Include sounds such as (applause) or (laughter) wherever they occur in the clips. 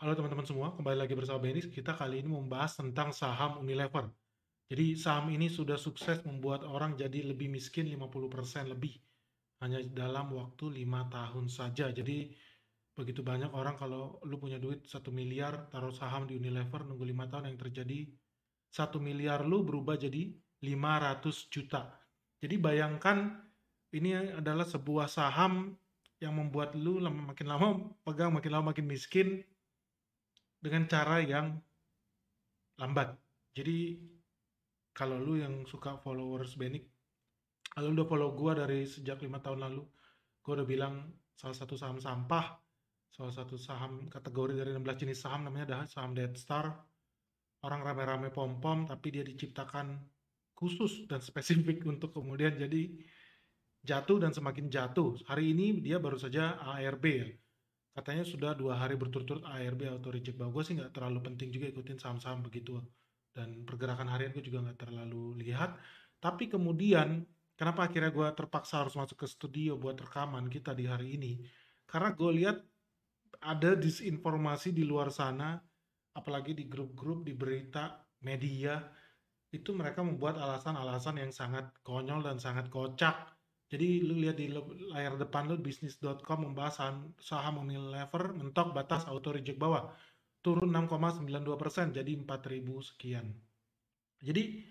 Halo teman-teman semua, kembali lagi bersama Benis. Kita kali ini membahas tentang saham Unilever. Jadi saham ini sudah sukses membuat orang jadi lebih miskin 50% lebih hanya dalam waktu 5 tahun saja. Jadi begitu banyak orang kalau lu punya duit 1 miliar taruh saham di Unilever nunggu 5 tahun yang terjadi 1 miliar lu berubah jadi 500 juta. Jadi bayangkan ini adalah sebuah saham yang membuat lu makin lama pegang makin lama makin miskin dengan cara yang lambat. Jadi kalau lu yang suka followers Benik, kalau udah follow gua dari sejak lima tahun lalu, gua udah bilang salah satu saham sampah, salah satu saham kategori dari 16 jenis saham namanya adalah saham Dead Star. Orang rame-rame pom-pom tapi dia diciptakan khusus dan (laughs) spesifik untuk kemudian jadi jatuh dan semakin jatuh. Hari ini dia baru saja ARB ya Katanya sudah dua hari berturut-turut ARB auto reject. Bahwa gue sih nggak terlalu penting juga ikutin saham-saham begitu. Dan pergerakan harian gue juga nggak terlalu lihat. Tapi kemudian kenapa akhirnya gue terpaksa harus masuk ke studio buat rekaman kita di hari ini? Karena gue lihat ada disinformasi di luar sana, apalagi di grup-grup, di berita, media, itu mereka membuat alasan-alasan yang sangat konyol dan sangat kocak jadi lu lihat di layar depan lu bisnis.com membahas saham, saham Unilever mentok batas auto reject bawah. Turun 6,92% jadi 4000 sekian. Jadi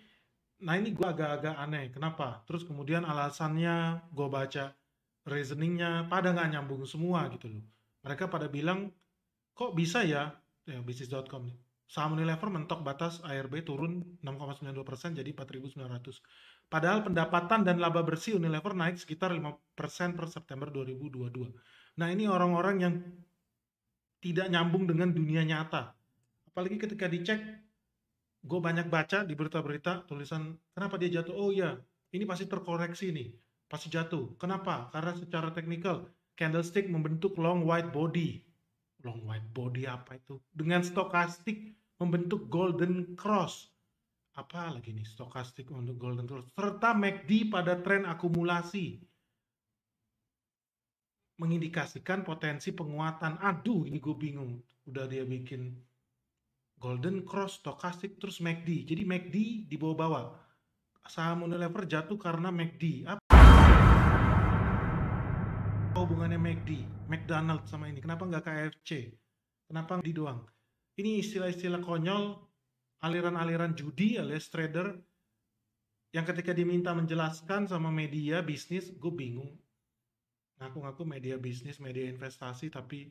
nah ini gua agak-agak aneh. Kenapa? Terus kemudian alasannya gua baca reasoningnya pada nggak nyambung semua gitu loh. Mereka pada bilang kok bisa ya, ya bisnis.com nih. Saham Unilever mentok batas ARB turun 6,92% jadi 4.900 Padahal pendapatan dan laba bersih Unilever naik sekitar 5% per September 2022. Nah ini orang-orang yang tidak nyambung dengan dunia nyata. Apalagi ketika dicek, gue banyak baca di berita-berita tulisan, kenapa dia jatuh? Oh iya, ini pasti terkoreksi nih, pasti jatuh. Kenapa? Karena secara teknikal, candlestick membentuk long white body. Long white body apa itu? Dengan stokastik membentuk golden cross apa lagi nih stokastik untuk golden rule serta MACD pada tren akumulasi mengindikasikan potensi penguatan. Aduh, ini gue bingung. Udah dia bikin golden cross stokastik terus MACD. Jadi MACD di bawah bawah Saham Unilever jatuh karena MACD. Apa hubungannya MACD, McDonald sama ini? Kenapa nggak KFC? Kenapa di doang? Ini istilah-istilah konyol aliran-aliran judi alias ya, trader yang ketika diminta menjelaskan sama media bisnis gue bingung ngaku-ngaku media bisnis media investasi tapi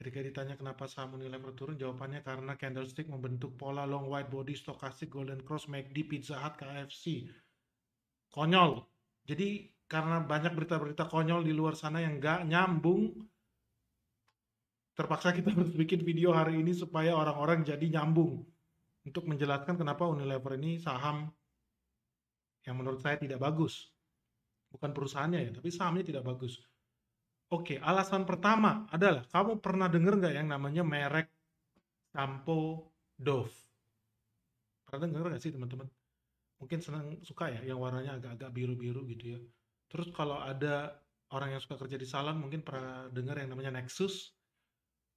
ketika ditanya kenapa saham nilai berturun jawabannya karena candlestick membentuk pola long white body stokastik golden cross MACD Pizza Hut KFC konyol jadi karena banyak berita-berita konyol di luar sana yang gak nyambung terpaksa kita (laughs) harus bikin video hari ini supaya orang-orang jadi nyambung untuk menjelaskan kenapa Unilever ini saham yang menurut saya tidak bagus. Bukan perusahaannya ya, tapi sahamnya tidak bagus. Oke, alasan pertama adalah kamu pernah dengar nggak yang namanya merek sampo Dove? Pernah dengar nggak sih teman-teman? Mungkin senang suka ya yang warnanya agak-agak biru-biru gitu ya. Terus kalau ada orang yang suka kerja di salon mungkin pernah dengar yang namanya Nexus,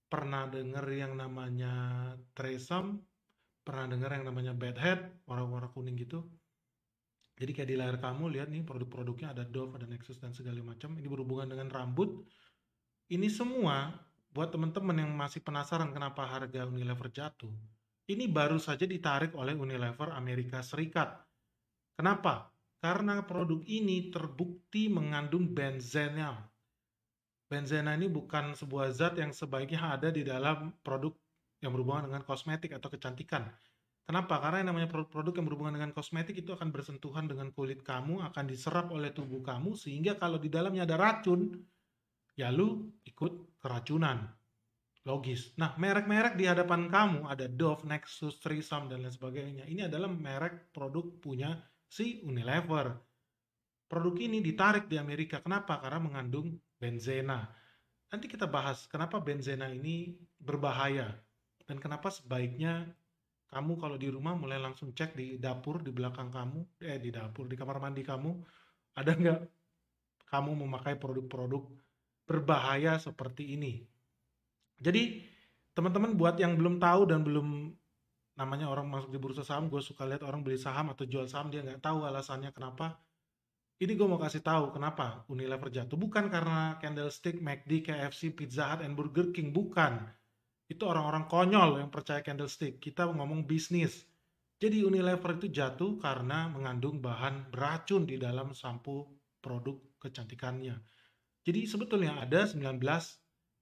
pernah dengar yang namanya Tresam, pernah dengar yang namanya bad head warna-warna kuning gitu jadi kayak di layar kamu lihat nih produk-produknya ada Dove ada Nexus dan segala macam ini berhubungan dengan rambut ini semua buat teman-teman yang masih penasaran kenapa harga Unilever jatuh ini baru saja ditarik oleh Unilever Amerika Serikat kenapa karena produk ini terbukti mengandung benzenam. Benzena ini bukan sebuah zat yang sebaiknya ada di dalam produk yang berhubungan dengan kosmetik atau kecantikan. Kenapa? Karena yang namanya produk yang berhubungan dengan kosmetik itu akan bersentuhan dengan kulit kamu, akan diserap oleh tubuh hmm. kamu, sehingga kalau di dalamnya ada racun, ya lu ikut keracunan. Logis. Nah, merek-merek di hadapan kamu ada Dove, Nexus, Trisam, dan lain sebagainya. Ini adalah merek produk punya si Unilever. Produk ini ditarik di Amerika. Kenapa? Karena mengandung benzena. Nanti kita bahas kenapa benzena ini berbahaya dan kenapa sebaiknya kamu kalau di rumah mulai langsung cek di dapur di belakang kamu, eh di dapur di kamar mandi kamu ada nggak kamu memakai produk-produk berbahaya seperti ini. Jadi teman-teman buat yang belum tahu dan belum namanya orang masuk di bursa saham, gue suka lihat orang beli saham atau jual saham dia nggak tahu alasannya kenapa. Ini gue mau kasih tahu kenapa Unilever jatuh. Bukan karena candlestick, McD, KFC, Pizza Hut, and Burger King. Bukan itu orang-orang konyol yang percaya candlestick. Kita ngomong bisnis. Jadi Unilever itu jatuh karena mengandung bahan beracun di dalam sampo produk kecantikannya. Jadi sebetulnya ada 19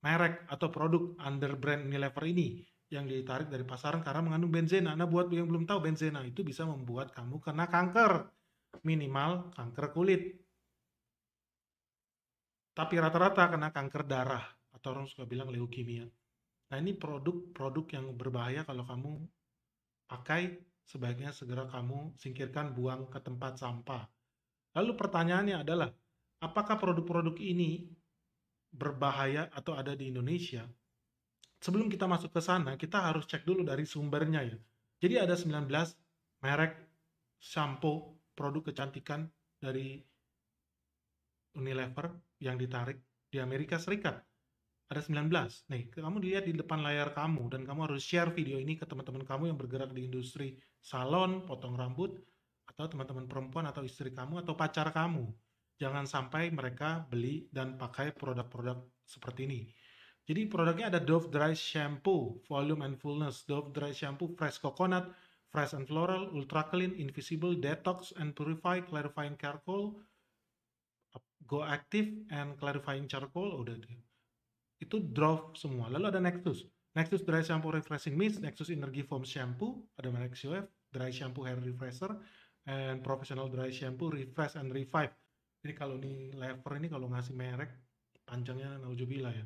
merek atau produk under brand Unilever ini yang ditarik dari pasaran karena mengandung benzena. Nah, buat yang belum tahu benzena itu bisa membuat kamu kena kanker. Minimal kanker kulit. Tapi rata-rata kena kanker darah atau orang suka bilang leukemia. Nah ini produk-produk yang berbahaya kalau kamu pakai sebaiknya segera kamu singkirkan buang ke tempat sampah. Lalu pertanyaannya adalah, apakah produk-produk ini berbahaya atau ada di Indonesia? Sebelum kita masuk ke sana, kita harus cek dulu dari sumbernya ya. Jadi ada 19 merek sampo produk kecantikan dari Unilever yang ditarik di Amerika Serikat ada 19 nih kamu dilihat di depan layar kamu dan kamu harus share video ini ke teman-teman kamu yang bergerak di industri salon potong rambut atau teman-teman perempuan atau istri kamu atau pacar kamu jangan sampai mereka beli dan pakai produk-produk seperti ini jadi produknya ada Dove Dry Shampoo Volume and Fullness Dove Dry Shampoo Fresh Coconut Fresh and Floral, Ultra Clean, Invisible, Detox and Purify, Clarifying Charcoal, Go Active and Clarifying Charcoal, udah deh itu drop semua. Lalu ada Nexus. Nexus Dry Shampoo Refreshing Mist, Nexus Energy Foam Shampoo, ada merek COF, Dry Shampoo Hair Refresher, and Professional Dry Shampoo Refresh and Revive. Jadi kalau ini lever ini kalau ngasih merek panjangnya naujubillah ya.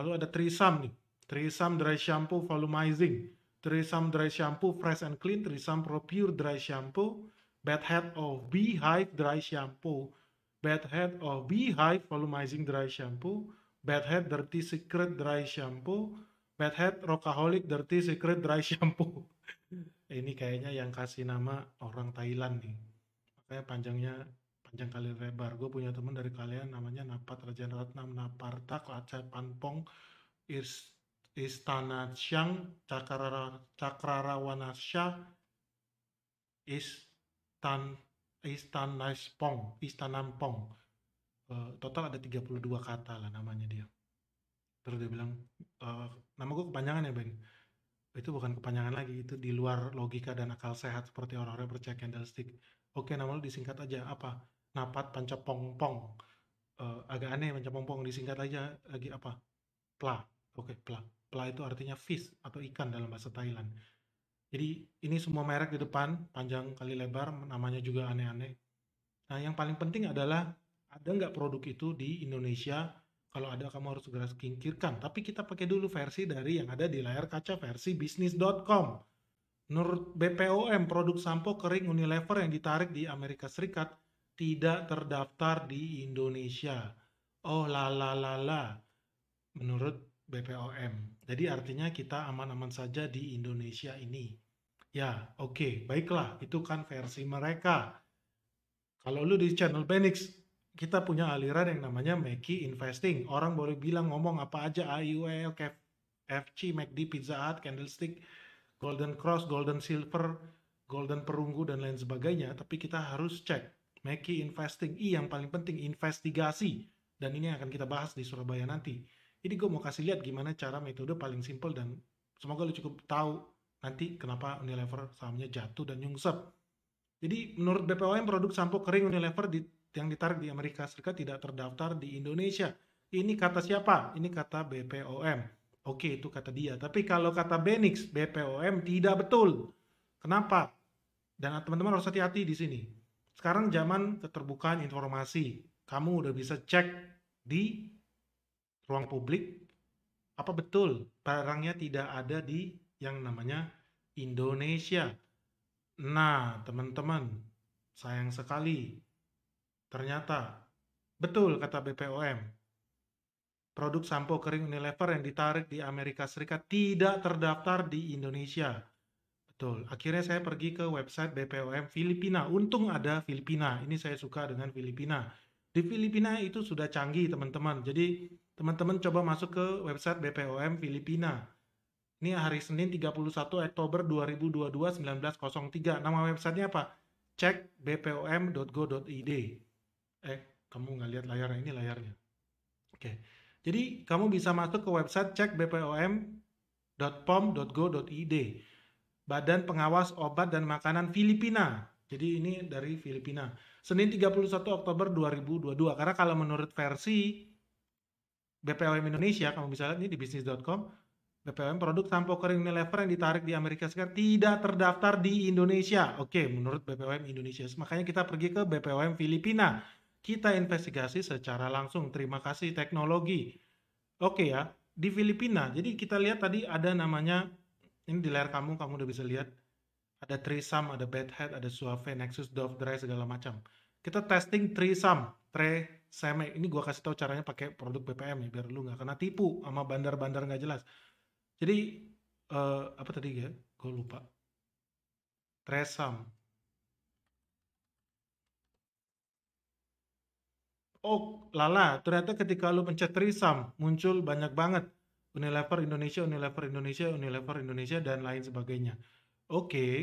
Lalu ada Trisam nih. Trisam Dry Shampoo Volumizing, Trisam Dry Shampoo Fresh and Clean, Trisam Pro Pure Dry Shampoo, Bad Head of Beehive Dry Shampoo, Bad Head of Beehive Volumizing Dry Shampoo, Bad Head Dirty Secret Dry Shampoo, Bad Head Rockaholic Dirty Secret Dry (laughs) Shampoo. ini kayaknya yang kasih nama orang Thailand nih. Makanya panjangnya panjang kali lebar. Gue punya temen dari kalian namanya Napat Rajan Ratnam, Naparta, Klaca Panpong, Is, Istana Siang, Cakrara, Wanasya Istan, Istanaspong, Istanampong. Eh, total ada 32 kata lah namanya dia terus dia bilang e, nama gue kepanjangan ya bang itu bukan kepanjangan lagi itu di luar logika dan akal sehat seperti orang-orang percaya candlestick oke nama lu disingkat aja apa napat pancapongpong uh, eh, agak aneh pancapongpong disingkat aja lagi apa pla oke pla pla itu artinya fish atau ikan dalam bahasa Thailand jadi ini semua merek di depan panjang kali lebar namanya juga aneh-aneh nah yang paling penting adalah ada nggak produk itu di Indonesia? Kalau ada kamu harus segera singkirkan. Tapi kita pakai dulu versi dari yang ada di layar kaca versi bisnis.com. Menurut BPOM, produk sampo kering Unilever yang ditarik di Amerika Serikat tidak terdaftar di Indonesia. Oh la la Menurut BPOM. Jadi artinya kita aman-aman saja di Indonesia ini. Ya, oke, okay, baiklah. Itu kan versi mereka. Kalau lu di channel Benix, kita punya aliran yang namanya Mackey Investing. Orang boleh bilang ngomong apa aja AIUL, e, FC, McD, Pizza Hut, Candlestick, Golden Cross, Golden Silver, Golden Perunggu dan lain sebagainya, tapi kita harus cek Mackey Investing. I yang paling penting investigasi dan ini yang akan kita bahas di Surabaya nanti. Ini gue mau kasih lihat gimana cara metode paling simple dan semoga lo cukup tahu nanti kenapa Unilever sahamnya jatuh dan nyungsep. Jadi menurut BPOM produk sampo kering Unilever di yang ditarik di Amerika Serikat tidak terdaftar di Indonesia. Ini kata siapa? Ini kata BPOM. Oke, itu kata dia. Tapi kalau kata Benix, BPOM tidak betul. Kenapa? Dan teman-teman harus hati-hati di sini. Sekarang zaman keterbukaan informasi. Kamu udah bisa cek di ruang publik apa betul barangnya tidak ada di yang namanya Indonesia. Nah, teman-teman, sayang sekali Ternyata, betul kata BPOM, produk sampo kering Unilever yang ditarik di Amerika Serikat tidak terdaftar di Indonesia. Betul, akhirnya saya pergi ke website BPOM Filipina. Untung ada Filipina, ini saya suka dengan Filipina. Di Filipina itu sudah canggih teman-teman, jadi teman-teman coba masuk ke website BPOM Filipina. Ini hari Senin 31 Oktober 2022 1903. Nama websitenya apa? Cek bpom.go.id eh kamu nggak lihat layarnya ini layarnya oke jadi kamu bisa masuk ke website cek bpom.pom.go.id Badan Pengawas Obat dan Makanan Filipina jadi ini dari Filipina Senin 31 Oktober 2022 karena kalau menurut versi BPOM Indonesia kamu bisa lihat ini di bisnis.com BPOM produk sampo kering Unilever yang ditarik di Amerika Serikat tidak terdaftar di Indonesia. Oke, menurut BPOM Indonesia. Makanya kita pergi ke BPOM Filipina kita investigasi secara langsung. Terima kasih teknologi. Oke ya, di Filipina. Jadi kita lihat tadi ada namanya, ini di layar kamu, kamu udah bisa lihat. Ada Trisam, ada Bad ada Suave, Nexus, Dove, Dry, segala macam. Kita testing Trisam, Tre, Seme. Ini gua kasih tahu caranya pakai produk BPM ya, biar lu nggak kena tipu sama bandar-bandar nggak jelas. Jadi, uh, apa tadi ya? Gue lupa. Tresam, oh lala ternyata ketika lu pencet trisam muncul banyak banget Unilever Indonesia, Unilever Indonesia, Unilever Indonesia dan lain sebagainya. Oke, okay,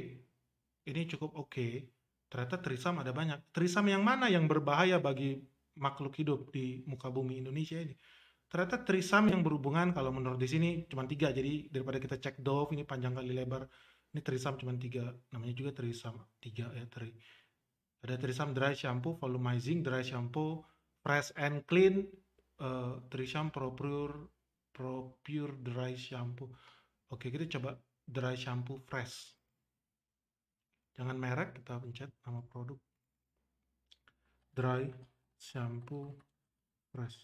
ini cukup oke. Okay. Ternyata trisam ada banyak. Trisam yang mana yang berbahaya bagi makhluk hidup di muka bumi Indonesia ini? Ternyata trisam yang berhubungan kalau menurut di sini cuma tiga. Jadi daripada kita cek dove ini panjang kali lebar, ini trisam cuma tiga. Namanya juga trisam tiga ya tri. Ada trisam dry shampoo, volumizing dry shampoo, fresh and clean uh, eh, Trisam Propure Propure Dry Shampoo. Oke, kita coba dry shampoo fresh. Jangan merek, kita pencet nama produk. Dry shampoo fresh.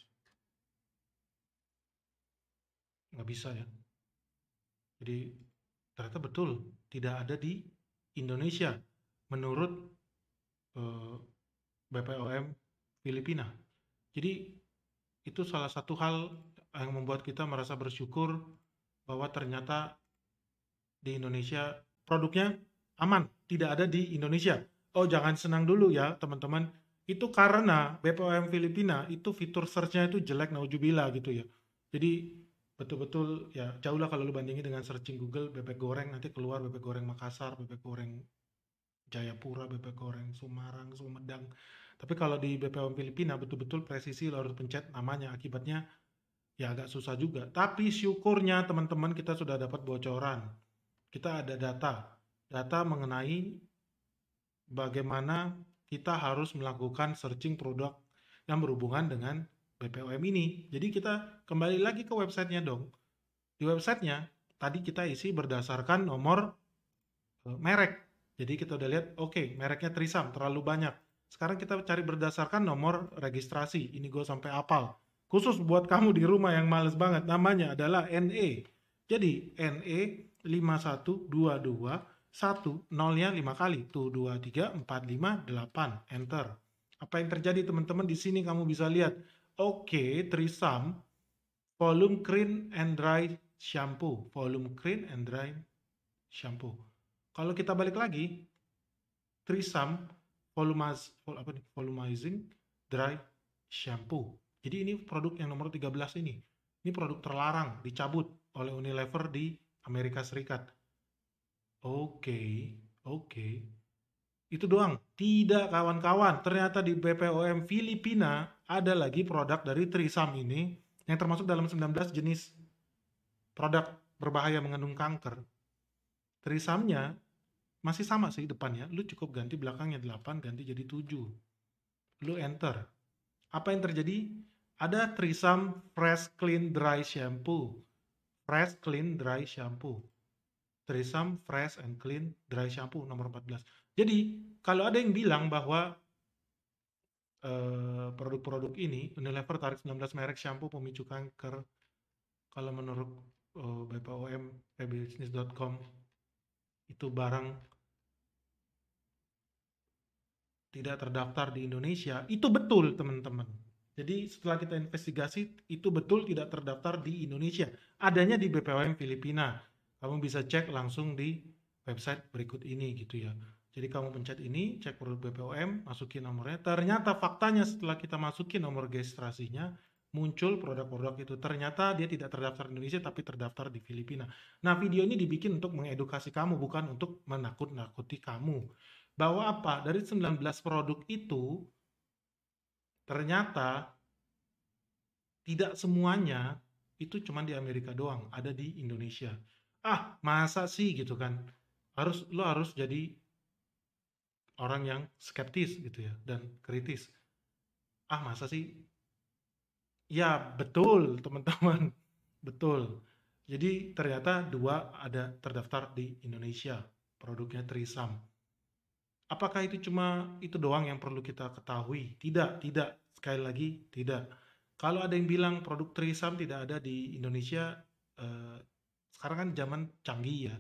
Nggak bisa ya. Jadi ternyata betul tidak ada di Indonesia menurut eh, BPOM Filipina. Jadi itu salah satu hal yang membuat kita merasa bersyukur bahwa ternyata di Indonesia produknya aman, tidak ada di Indonesia. Oh, jangan senang dulu ya, teman-teman. Itu karena BPOM Filipina itu fitur search-nya itu jelek naujubila gitu ya. Jadi betul-betul ya jauh lah kalau lu bandingin dengan searching Google bebek goreng nanti keluar bebek goreng Makassar, bebek goreng Jayapura, bebek goreng Sumarang, Sumedang tapi kalau di BPOM Filipina betul-betul presisi lo harus pencet namanya, akibatnya ya agak susah juga. Tapi syukurnya teman-teman kita sudah dapat bocoran. Kita ada data, data mengenai bagaimana kita harus melakukan searching produk yang berhubungan dengan BPOM ini. Jadi kita kembali lagi ke websitenya dong. Di websitenya tadi kita isi berdasarkan nomor e, merek. Jadi kita udah lihat, oke, okay, mereknya Trisam terlalu banyak. Sekarang kita cari berdasarkan nomor registrasi. Ini gue sampai apal. Khusus buat kamu di rumah yang males banget. Namanya adalah NE. Jadi NE 5122 1, 0-nya 5 kali. 1, 2, 3, 4, 5, 8. Enter. Apa yang terjadi teman-teman? Di sini kamu bisa lihat. Oke, okay, trisam. Volume clean and dry shampoo. Volume clean and dry shampoo. Kalau kita balik lagi, trisam volumaz, apa volumizing dry shampoo. Jadi ini produk yang nomor 13 ini. Ini produk terlarang, dicabut oleh Unilever di Amerika Serikat. Oke, okay, oke. Okay. Itu doang. Tidak kawan-kawan, ternyata di BPOM Filipina ada lagi produk dari Trisam ini yang termasuk dalam 19 jenis produk berbahaya mengandung kanker. Trisamnya masih sama sih depannya, lu cukup ganti belakangnya 8, ganti jadi 7. Lu enter. Apa yang terjadi? Ada trisam fresh clean dry shampoo. Fresh clean dry shampoo. Trisam fresh and clean dry shampoo nomor 14. Jadi, kalau ada yang bilang bahwa eh, produk-produk uh, ini Unilever tarik 19 merek shampoo pemicu kanker kalau menurut uh, eh, BPOM pbisnis.com itu barang tidak terdaftar di Indonesia itu betul teman-teman. Jadi setelah kita investigasi itu betul tidak terdaftar di Indonesia. Adanya di BPOM Filipina. Kamu bisa cek langsung di website berikut ini gitu ya. Jadi kamu pencet ini, cek produk BPOM, masukin nomornya. Ternyata faktanya setelah kita masukin nomor registrasinya, muncul produk-produk itu. Ternyata dia tidak terdaftar di Indonesia tapi terdaftar di Filipina. Nah video ini dibikin untuk mengedukasi kamu, bukan untuk menakut-nakuti kamu bahwa apa? Dari 19 produk itu ternyata tidak semuanya itu cuma di Amerika doang, ada di Indonesia. Ah, masa sih gitu kan? Harus lo harus jadi orang yang skeptis gitu ya dan kritis. Ah, masa sih? Ya, betul, (laughs) teman-teman. Betul. Jadi ternyata dua ada terdaftar di Indonesia, produknya Trisam. Apakah itu cuma itu doang yang perlu kita ketahui? Tidak, tidak. Sekali lagi, tidak. Kalau ada yang bilang produk trisam tidak ada di Indonesia, eh, sekarang kan zaman canggih ya.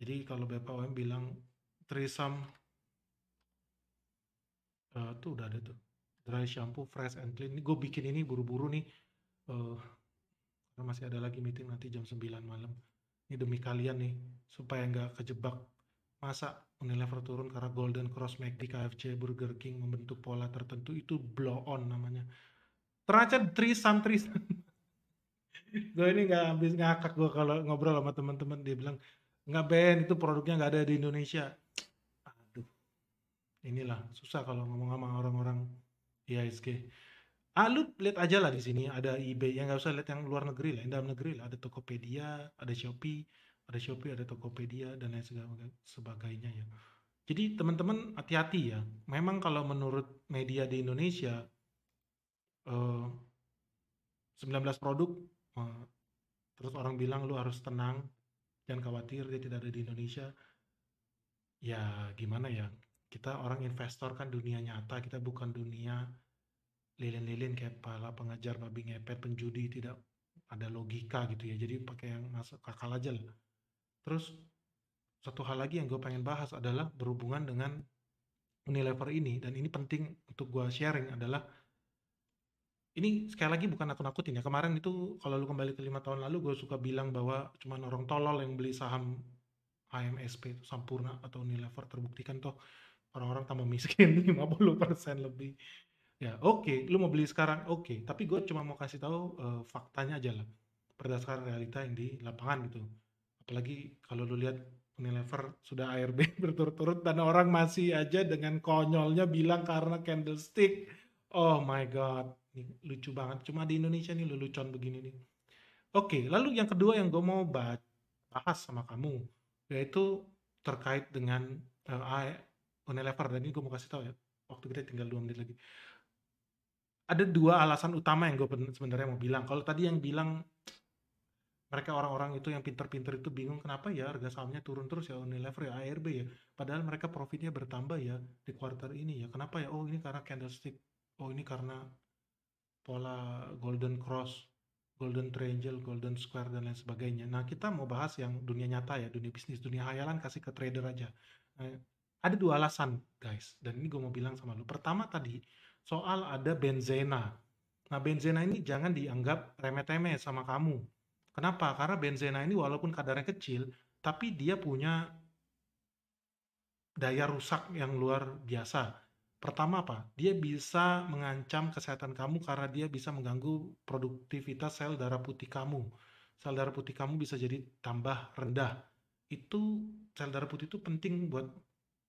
Jadi kalau BPOM bilang trisam, eh, tuh udah ada tuh. Dry shampoo, fresh and clean. gue bikin ini buru-buru nih. Eh, masih ada lagi meeting nanti jam 9 malam. Ini demi kalian nih, supaya nggak kejebak. Masa Unilever turun karena Golden Cross McD, KFC, Burger King membentuk pola tertentu itu blow on namanya. three Trisam three. (laughs) gue ini nggak habis ngakak gue kalau ngobrol sama teman-teman dia bilang nggak Ben itu produknya nggak ada di Indonesia. Aduh, inilah susah kalau ngomong sama orang-orang ISG. Ah, lu lihat aja lah di sini ada eBay yang nggak usah lihat yang luar negeri lah, yang dalam negeri lah ada Tokopedia, ada Shopee ada Shopee, ada Tokopedia dan lain sebagainya ya. Jadi teman-teman hati-hati ya. Memang kalau menurut media di Indonesia eh, 19 produk eh, terus orang bilang lu harus tenang, jangan khawatir dia tidak ada di Indonesia. Ya gimana ya? Kita orang investor kan dunia nyata, kita bukan dunia lilin-lilin kayak pala pengajar babi ngepet penjudi tidak ada logika gitu ya. Jadi pakai yang masuk kakal aja lah Terus satu hal lagi yang gue pengen bahas adalah berhubungan dengan Unilever ini dan ini penting untuk gue sharing adalah ini sekali lagi bukan aku nakutin ya kemarin itu kalau lu kembali ke lima tahun lalu gue suka bilang bahwa cuman orang tolol yang beli saham AMSP itu Sampurna atau Unilever terbuktikan toh orang-orang tambah miskin 50% (laughs) lebih ya oke okay, lu mau beli sekarang oke okay. tapi gue cuma mau kasih tahu uh, faktanya aja lah berdasarkan realita yang di lapangan gitu apalagi kalau lu lihat Unilever sudah ARB (laughs) berturut-turut dan orang masih aja dengan konyolnya bilang karena candlestick oh my god ini lucu banget cuma di Indonesia nih lu lelucon begini nih oke lalu yang kedua yang gue mau bahas sama kamu yaitu terkait dengan uh, Unilever dan ini gue mau kasih tahu ya waktu kita tinggal dua menit lagi ada dua alasan utama yang gue sebenarnya mau bilang kalau tadi yang bilang mereka orang-orang itu yang pinter-pinter itu bingung kenapa ya harga sahamnya turun terus ya Unilever ya ARB ya padahal mereka profitnya bertambah ya di quarter ini ya kenapa ya oh ini karena candlestick oh ini karena pola golden cross golden triangle golden square dan lain sebagainya nah kita mau bahas yang dunia nyata ya dunia bisnis dunia hayalan kasih ke trader aja nah, ada dua alasan guys dan ini gue mau bilang sama lu pertama tadi soal ada benzena nah benzena ini jangan dianggap remeh-temeh sama kamu Kenapa? Karena benzena ini walaupun kadarnya kecil, tapi dia punya daya rusak yang luar biasa. Pertama apa? Dia bisa mengancam kesehatan kamu karena dia bisa mengganggu produktivitas sel darah putih kamu. Sel darah putih kamu bisa jadi tambah rendah. Itu sel darah putih itu penting buat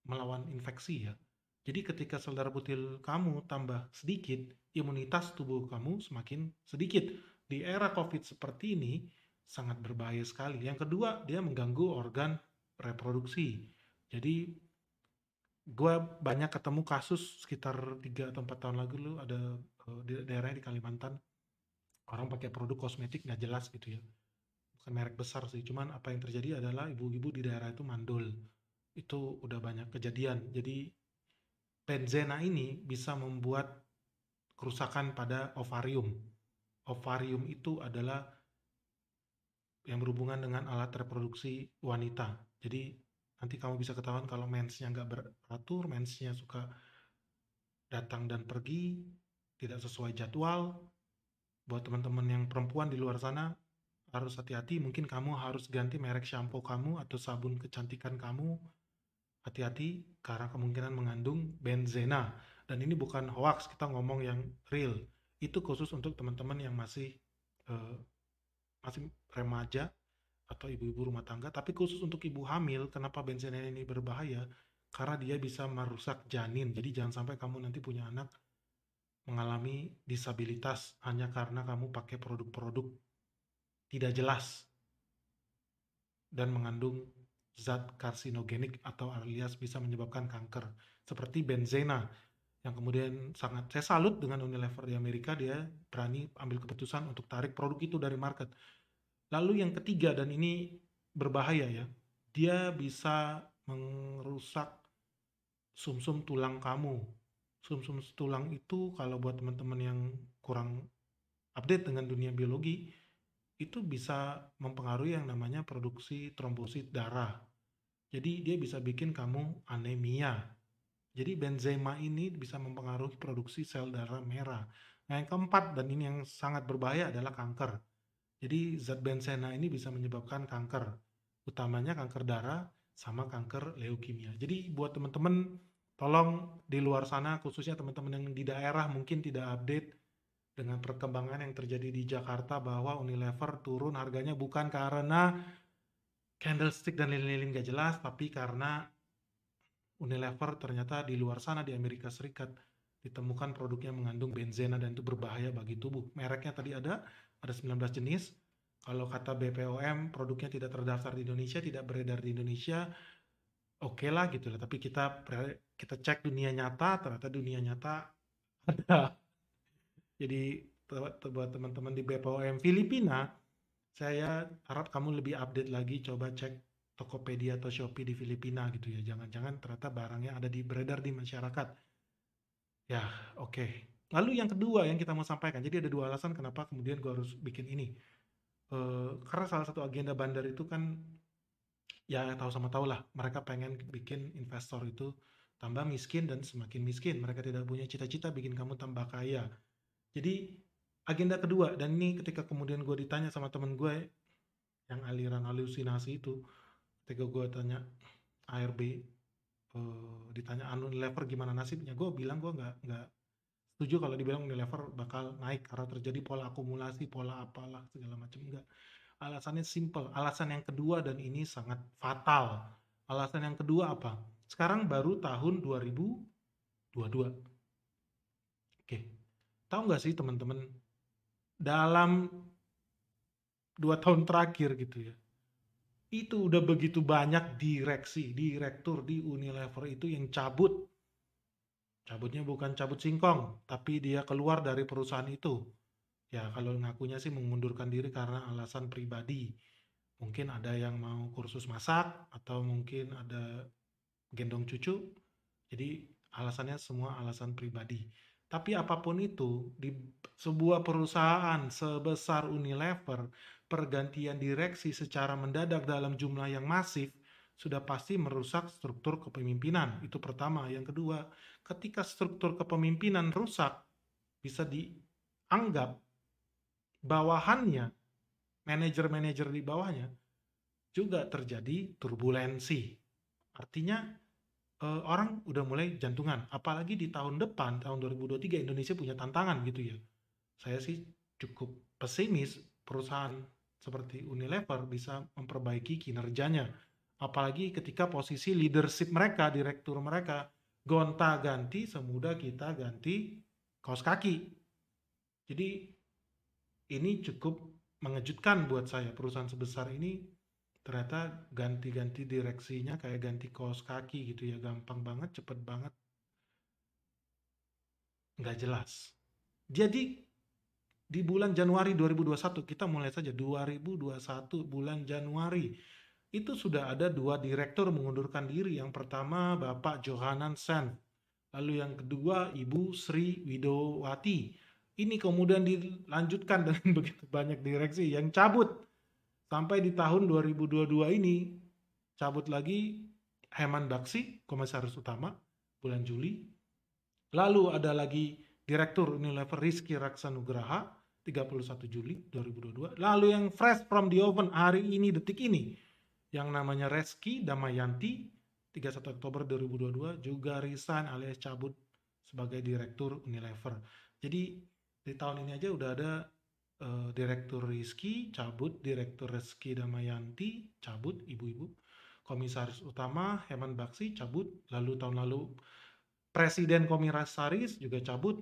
melawan infeksi ya. Jadi ketika sel darah putih kamu tambah sedikit, imunitas tubuh kamu semakin sedikit di era COVID seperti ini sangat berbahaya sekali. Yang kedua, dia mengganggu organ reproduksi. Jadi gue banyak ketemu kasus sekitar 3 atau 4 tahun lagi lu ada eh, di daerahnya di Kalimantan orang pakai produk kosmetik nggak jelas gitu ya bukan merek besar sih cuman apa yang terjadi adalah ibu-ibu di daerah itu mandul itu udah banyak kejadian jadi benzena ini bisa membuat kerusakan pada ovarium ovarium itu adalah yang berhubungan dengan alat reproduksi wanita. Jadi nanti kamu bisa ketahuan kalau mensnya nggak beratur, mensnya suka datang dan pergi, tidak sesuai jadwal. Buat teman-teman yang perempuan di luar sana, harus hati-hati. Mungkin kamu harus ganti merek shampoo kamu atau sabun kecantikan kamu. Hati-hati karena kemungkinan mengandung benzena. Dan ini bukan hoax, kita ngomong yang real itu khusus untuk teman-teman yang masih uh, masih remaja atau ibu-ibu rumah tangga tapi khusus untuk ibu hamil kenapa benzena ini berbahaya karena dia bisa merusak janin jadi jangan sampai kamu nanti punya anak mengalami disabilitas hanya karena kamu pakai produk-produk tidak jelas dan mengandung zat karsinogenik atau alias bisa menyebabkan kanker seperti benzena yang kemudian sangat saya salut dengan Unilever di Amerika dia berani ambil keputusan untuk tarik produk itu dari market. Lalu yang ketiga dan ini berbahaya ya, dia bisa merusak sumsum -sum tulang kamu. Sumsum -sum tulang itu kalau buat teman-teman yang kurang update dengan dunia biologi itu bisa mempengaruhi yang namanya produksi trombosit darah. Jadi dia bisa bikin kamu anemia jadi benzema ini bisa mempengaruhi produksi sel darah merah. Nah, yang keempat dan ini yang sangat berbahaya adalah kanker. Jadi zat benzena ini bisa menyebabkan kanker, utamanya kanker darah sama kanker leukemia. Jadi buat teman-teman tolong di luar sana khususnya teman-teman yang di daerah mungkin tidak update dengan perkembangan yang terjadi di Jakarta bahwa Unilever turun harganya bukan karena candlestick dan lilin-lilin gak jelas tapi karena Unilever ternyata di luar sana di Amerika Serikat ditemukan produknya mengandung benzena dan itu berbahaya bagi tubuh. Mereknya tadi ada, ada 19 jenis. Kalau kata BPOM, produknya tidak terdaftar di Indonesia, tidak beredar di Indonesia, oke okay lah gitu lah. Tapi kita kita cek dunia nyata, ternyata dunia nyata ada. Jadi buat teman-teman di BPOM Filipina, saya harap kamu lebih update lagi, coba cek Tokopedia atau Shopee di Filipina gitu ya. Jangan-jangan ternyata barangnya ada di beredar di masyarakat. Ya, oke. Okay. Lalu yang kedua yang kita mau sampaikan, jadi ada dua alasan kenapa kemudian gue harus bikin ini. E, karena salah satu agenda bandar itu kan, ya tahu sama tahu lah, mereka pengen bikin investor itu tambah miskin dan semakin miskin. Mereka tidak punya cita-cita bikin kamu tambah kaya. Jadi agenda kedua, dan ini ketika kemudian gue ditanya sama temen gue yang aliran halusinasi itu, ketika gue tanya ARB uh, eh, ditanya anu lever gimana nasibnya gue bilang gue nggak nggak setuju kalau dibilang lever bakal naik karena terjadi pola akumulasi, pola apalah segala macam enggak. Alasannya simple. Alasan yang kedua dan ini sangat fatal. Alasan yang kedua apa? Sekarang baru tahun 2022. Oke. Tahu nggak sih teman-teman dalam dua tahun terakhir gitu ya itu udah begitu banyak direksi, direktur di Unilever itu yang cabut. Cabutnya bukan cabut singkong, tapi dia keluar dari perusahaan itu. Ya kalau ngakunya sih mengundurkan diri karena alasan pribadi. Mungkin ada yang mau kursus masak atau mungkin ada gendong cucu. Jadi alasannya semua alasan pribadi. Tapi apapun itu, di sebuah perusahaan sebesar Unilever, pergantian direksi secara mendadak dalam jumlah yang masif sudah pasti merusak struktur kepemimpinan. Itu pertama. Yang kedua, ketika struktur kepemimpinan rusak, bisa dianggap bawahannya, manajer-manajer di bawahnya, juga terjadi turbulensi. Artinya, eh, orang udah mulai jantungan. Apalagi di tahun depan, tahun 2023, Indonesia punya tantangan gitu ya. Saya sih cukup pesimis perusahaan seperti Unilever bisa memperbaiki kinerjanya. Apalagi ketika posisi leadership mereka, direktur mereka, gonta-ganti semudah kita ganti kaos kaki. Jadi ini cukup mengejutkan buat saya perusahaan sebesar ini ternyata ganti-ganti direksinya kayak ganti kaos kaki gitu ya gampang banget cepet banget nggak jelas jadi di bulan Januari 2021 kita mulai saja 2021 bulan Januari itu sudah ada dua direktur mengundurkan diri yang pertama Bapak Johanan Sen lalu yang kedua Ibu Sri Widowati ini kemudian dilanjutkan dengan (laughs) begitu banyak direksi yang cabut sampai di tahun 2022 ini cabut lagi Heman Baksi komisaris utama bulan Juli lalu ada lagi direktur Unilever Rizky Raksanugraha 31 Juli 2022. Lalu yang fresh from the oven hari ini detik ini yang namanya Reski Damayanti 31 Oktober 2022 juga resign alias cabut sebagai direktur Unilever. Jadi di tahun ini aja udah ada uh, direktur Reski cabut, direktur Reski Damayanti cabut, ibu-ibu, komisaris utama Heman Baksi cabut, lalu tahun lalu presiden komisaris juga cabut,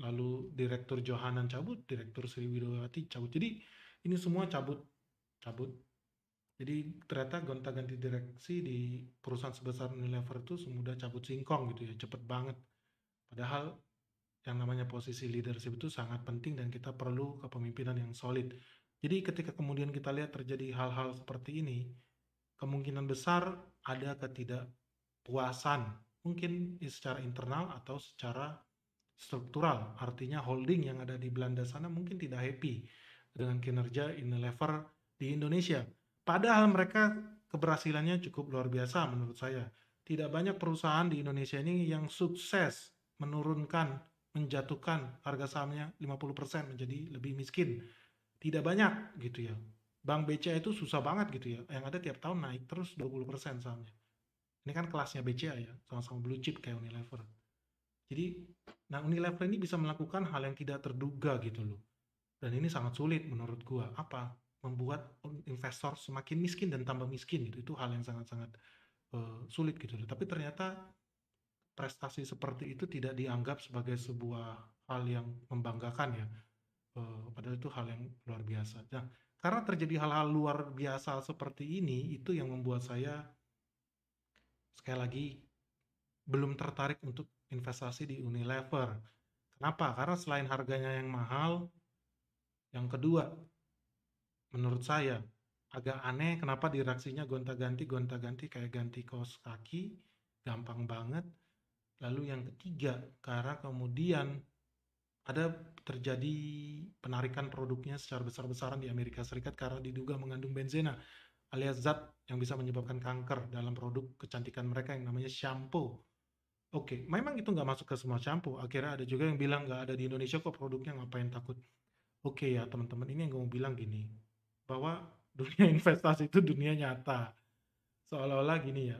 lalu direktur Johanan cabut, direktur Sri Widowati cabut. Jadi ini semua cabut, cabut. Jadi ternyata gonta-ganti direksi di perusahaan sebesar Unilever itu semudah cabut singkong gitu ya, cepet banget. Padahal yang namanya posisi leadership itu sangat penting dan kita perlu kepemimpinan yang solid. Jadi ketika kemudian kita lihat terjadi hal-hal seperti ini, kemungkinan besar ada ketidakpuasan, mungkin secara internal atau secara struktural, artinya holding yang ada di Belanda sana mungkin tidak happy dengan kinerja Unilever di Indonesia. Padahal mereka keberhasilannya cukup luar biasa menurut saya. Tidak banyak perusahaan di Indonesia ini yang sukses menurunkan, menjatuhkan harga sahamnya 50% menjadi lebih miskin. Tidak banyak gitu ya. Bank BCA itu susah banget gitu ya. Yang ada tiap tahun naik terus 20% sahamnya. Ini kan kelasnya BCA ya, sama-sama blue chip kayak Unilever. Jadi, nah Unilever ini bisa melakukan hal yang tidak terduga gitu loh. Dan ini sangat sulit menurut gua. Apa? Membuat investor semakin miskin dan tambah miskin gitu. Itu hal yang sangat-sangat uh, sulit gitu loh. Tapi ternyata prestasi seperti itu tidak dianggap sebagai sebuah hal yang membanggakan ya. Uh, padahal itu hal yang luar biasa. Nah, karena terjadi hal-hal luar biasa seperti ini, itu yang membuat saya sekali lagi belum tertarik untuk investasi di Unilever. Kenapa? Karena selain harganya yang mahal, yang kedua, menurut saya agak aneh kenapa direaksinya gonta-ganti, gonta-ganti kayak ganti kaos kaki, gampang banget. Lalu yang ketiga, karena kemudian ada terjadi penarikan produknya secara besar-besaran di Amerika Serikat karena diduga mengandung benzena alias zat yang bisa menyebabkan kanker dalam produk kecantikan mereka yang namanya shampoo. Oke, memang itu nggak masuk ke semua campur. Akhirnya ada juga yang bilang nggak ada di Indonesia kok produknya ngapain takut. Oke ya teman-teman, ini yang gue mau bilang gini, bahwa dunia (laughs) investasi itu dunia nyata. Seolah-olah gini ya,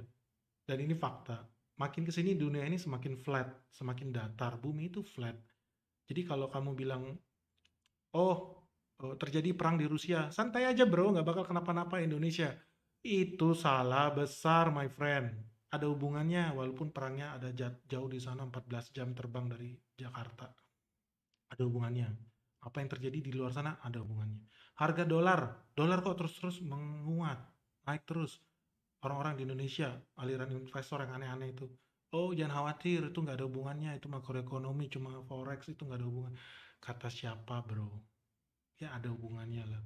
dan ini fakta. Makin kesini dunia ini semakin flat, semakin datar. Bumi itu flat. Jadi kalau kamu bilang, oh, oh terjadi perang di Rusia, santai aja bro, nggak bakal kenapa-napa Indonesia. Itu salah besar, my friend ada hubungannya walaupun perangnya ada jauh di sana 14 jam terbang dari Jakarta. Ada hubungannya. Apa yang terjadi di luar sana ada hubungannya. Harga dolar, dolar kok terus-terus menguat, naik terus. Orang-orang di Indonesia, aliran investor yang aneh-aneh itu. Oh jangan khawatir, itu nggak ada hubungannya, itu makroekonomi, cuma forex, itu nggak ada hubungan. Kata siapa bro? Ya ada hubungannya lah.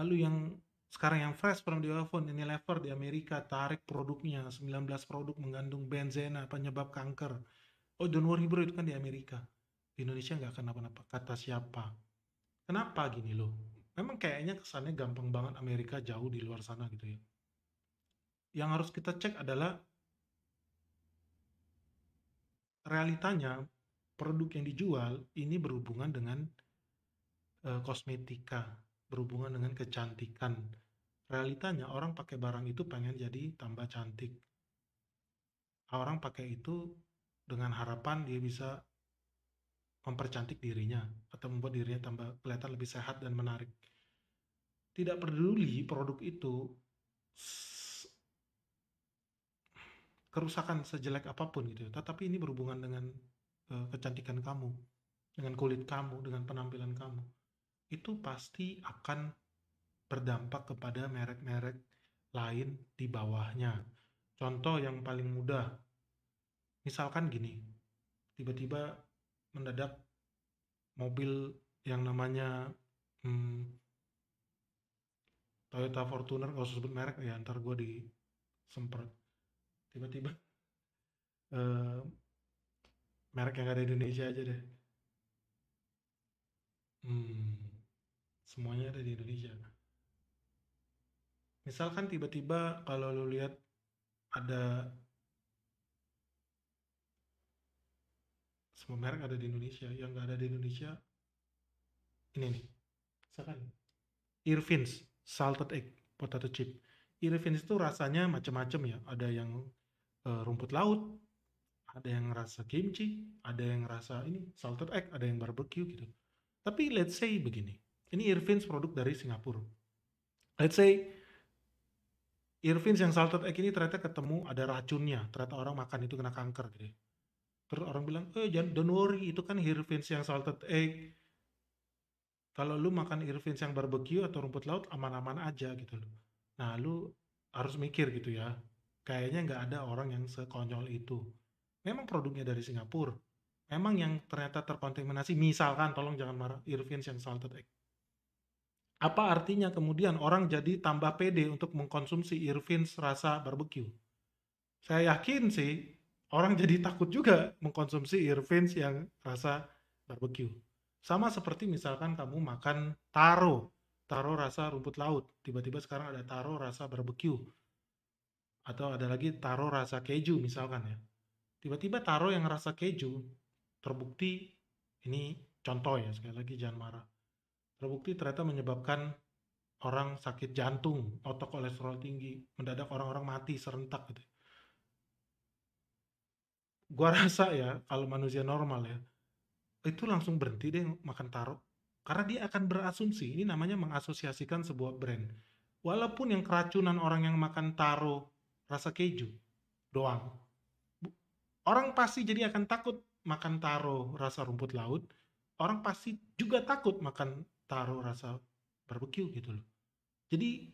Lalu yang sekarang yang fresh from the oven ini lever di Amerika tarik produknya 19 produk mengandung benzena penyebab kanker oh don't worry bro itu kan di Amerika di Indonesia nggak akan apa-apa kata siapa kenapa gini loh memang kayaknya kesannya gampang banget Amerika jauh di luar sana gitu ya yang harus kita cek adalah realitanya produk yang dijual ini berhubungan dengan uh, kosmetika berhubungan dengan kecantikan. Realitanya orang pakai barang itu pengen jadi tambah cantik. Orang pakai itu dengan harapan dia bisa mempercantik dirinya atau membuat dirinya tambah kelihatan lebih sehat dan menarik. Tidak peduli produk itu kerusakan sejelek apapun gitu, ya. tetapi ini berhubungan dengan eh, kecantikan kamu, dengan kulit kamu, dengan penampilan kamu itu pasti akan berdampak kepada merek-merek lain di bawahnya. Contoh yang paling mudah, misalkan gini, tiba-tiba mendadak mobil yang namanya hmm, Toyota Fortuner, gak usah sebut merek ya, ntar gue disemprot. Tiba-tiba (laughs) eh, merek yang ada di Indonesia aja deh. Hmm, semuanya ada di Indonesia misalkan tiba-tiba kalau lo lihat ada semua merek ada di Indonesia yang nggak ada di Indonesia ini nih misalkan Irvins salted egg potato chip Irvins itu rasanya macam-macam ya ada yang uh, rumput laut ada yang rasa kimchi ada yang rasa ini salted egg ada yang barbecue gitu tapi let's say begini ini Irvins produk dari Singapura. Let's say Irvins yang salted egg ini ternyata ketemu ada racunnya, ternyata orang makan itu kena kanker gitu. Ya. Terus orang bilang, eh jangan don't worry, itu kan Irvins yang salted egg. Kalau lu makan Irvins yang barbecue atau rumput laut aman-aman aja gitu loh. Nah lu harus mikir gitu ya, kayaknya nggak ada orang yang sekonyol itu. Memang produknya dari Singapura, memang yang ternyata terkontaminasi misalkan tolong jangan marah Irvins yang salted egg apa artinya kemudian orang jadi tambah pede untuk mengkonsumsi Irvin's rasa barbecue? Saya yakin sih orang jadi takut juga mengkonsumsi Irvin's yang rasa barbecue. Sama seperti misalkan kamu makan taro, taro rasa rumput laut. Tiba-tiba sekarang ada taro rasa barbecue. Atau ada lagi taro rasa keju misalkan ya. Tiba-tiba taro yang rasa keju terbukti ini contoh ya sekali lagi jangan marah terbukti ternyata menyebabkan orang sakit jantung, otot kolesterol tinggi, mendadak orang-orang mati serentak gitu. Ya. Gua (laughs) rasa ya kalau manusia normal ya itu langsung berhenti deh makan taro karena dia akan berasumsi ini namanya mengasosiasikan sebuah brand. Walaupun yang keracunan orang yang makan taro rasa keju doang. Orang pasti jadi akan takut makan taro rasa rumput laut. Orang pasti juga takut makan taruh rasa barbeque gitu loh. Jadi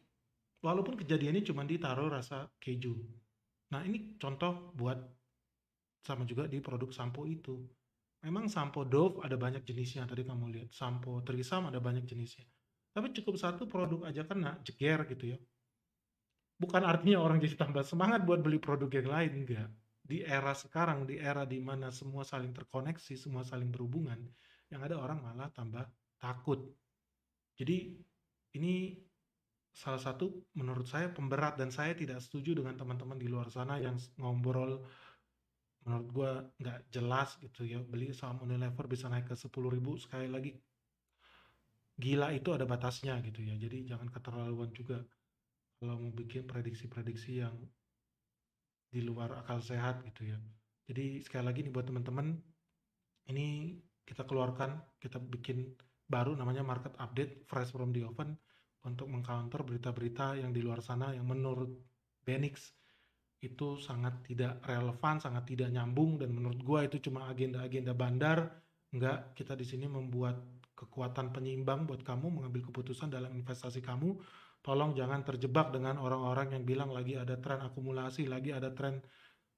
walaupun kejadiannya cuma ditaruh rasa keju. Nah ini contoh buat sama juga di produk sampo itu. Memang sampo Dove ada banyak jenisnya tadi kamu lihat. Sampo Trisam ada banyak jenisnya. Tapi cukup satu produk aja kena kan, jeger gitu ya. Bukan artinya orang jadi tambah semangat buat beli produk yang lain enggak. Di era sekarang, di era di mana semua saling terkoneksi, semua saling berhubungan, yang ada orang malah tambah takut. Jadi ini salah satu menurut saya pemberat dan saya tidak setuju dengan teman-teman di luar sana ya. yang ngobrol menurut gue nggak jelas gitu ya beli saham Unilever bisa naik ke sepuluh ribu sekali lagi gila itu ada batasnya gitu ya jadi jangan keterlaluan juga kalau mau bikin prediksi-prediksi yang di luar akal sehat gitu ya jadi sekali lagi nih buat teman-teman ini kita keluarkan kita bikin baru namanya market update fresh from the oven untuk mengcounter berita-berita yang di luar sana yang menurut Benix itu sangat tidak relevan, sangat tidak nyambung dan menurut gua itu cuma agenda-agenda bandar. Enggak, kita di sini membuat kekuatan penyeimbang buat kamu mengambil keputusan dalam investasi kamu. Tolong jangan terjebak dengan orang-orang yang bilang lagi ada tren akumulasi, lagi ada tren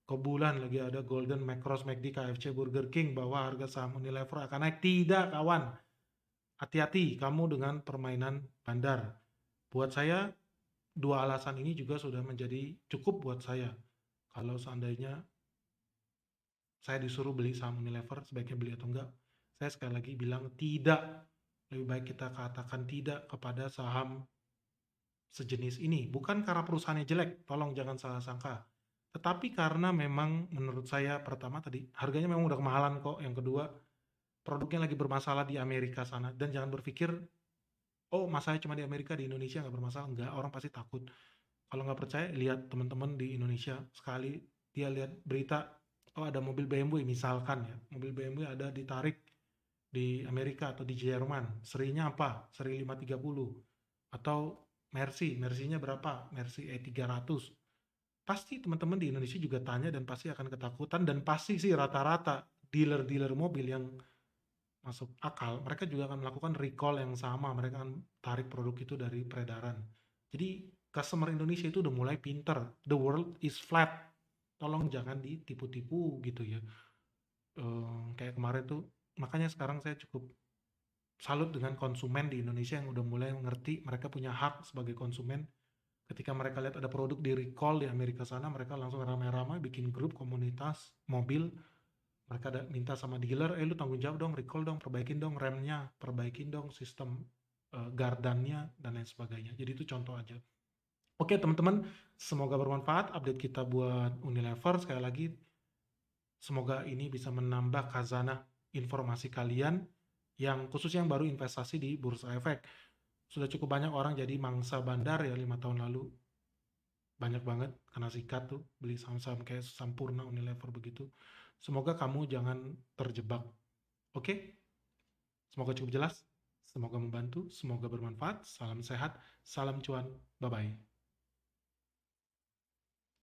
kebulan, lagi ada golden macros, McD, KFC, Burger King bahwa harga saham Unilever akan naik. Tidak, kawan hati-hati kamu dengan permainan bandar. Buat saya, dua alasan ini juga sudah menjadi cukup buat saya. Kalau seandainya saya disuruh beli saham Unilever, sebaiknya beli atau enggak, saya sekali lagi bilang tidak. Lebih baik kita katakan tidak kepada saham sejenis ini. Bukan karena perusahaannya jelek, tolong jangan salah sangka. Tetapi karena memang menurut saya pertama tadi harganya memang udah kemahalan kok. Yang kedua, produknya lagi bermasalah di Amerika sana dan jangan berpikir oh masalahnya cuma di Amerika di Indonesia nggak bermasalah nggak orang pasti takut kalau nggak percaya lihat teman-teman di Indonesia sekali dia lihat berita oh ada mobil BMW misalkan ya mobil BMW ada ditarik di Amerika atau di Jerman serinya apa seri 530 atau Mercy Mercy-nya berapa Mercy E300 pasti teman-teman di Indonesia juga tanya dan pasti akan ketakutan dan pasti sih rata-rata dealer-dealer mobil yang masuk akal, mereka juga akan melakukan recall yang sama, mereka akan tarik produk itu dari peredaran. Jadi customer Indonesia itu udah mulai pinter, the world is flat, tolong jangan ditipu-tipu gitu ya. Um, kayak kemarin tuh, makanya sekarang saya cukup salut dengan konsumen di Indonesia yang udah mulai mengerti mereka punya hak sebagai konsumen. Ketika mereka lihat ada produk di recall di Amerika sana, mereka langsung ramai-ramai bikin grup komunitas mobil mereka ada, minta sama dealer eh lu tanggung jawab dong recall dong perbaikin dong remnya perbaikin dong sistem uh, gardannya dan lain sebagainya jadi itu contoh aja oke teman-teman semoga bermanfaat update kita buat Unilever sekali lagi semoga ini bisa menambah khazanah informasi kalian yang khusus yang baru investasi di bursa efek sudah cukup banyak orang jadi mangsa bandar ya lima tahun lalu banyak banget karena sikat tuh beli saham-saham kayak Sampurna Unilever begitu Semoga kamu jangan terjebak. Oke? Semoga cukup jelas. Semoga membantu, semoga bermanfaat. Salam sehat, salam cuan. Bye bye.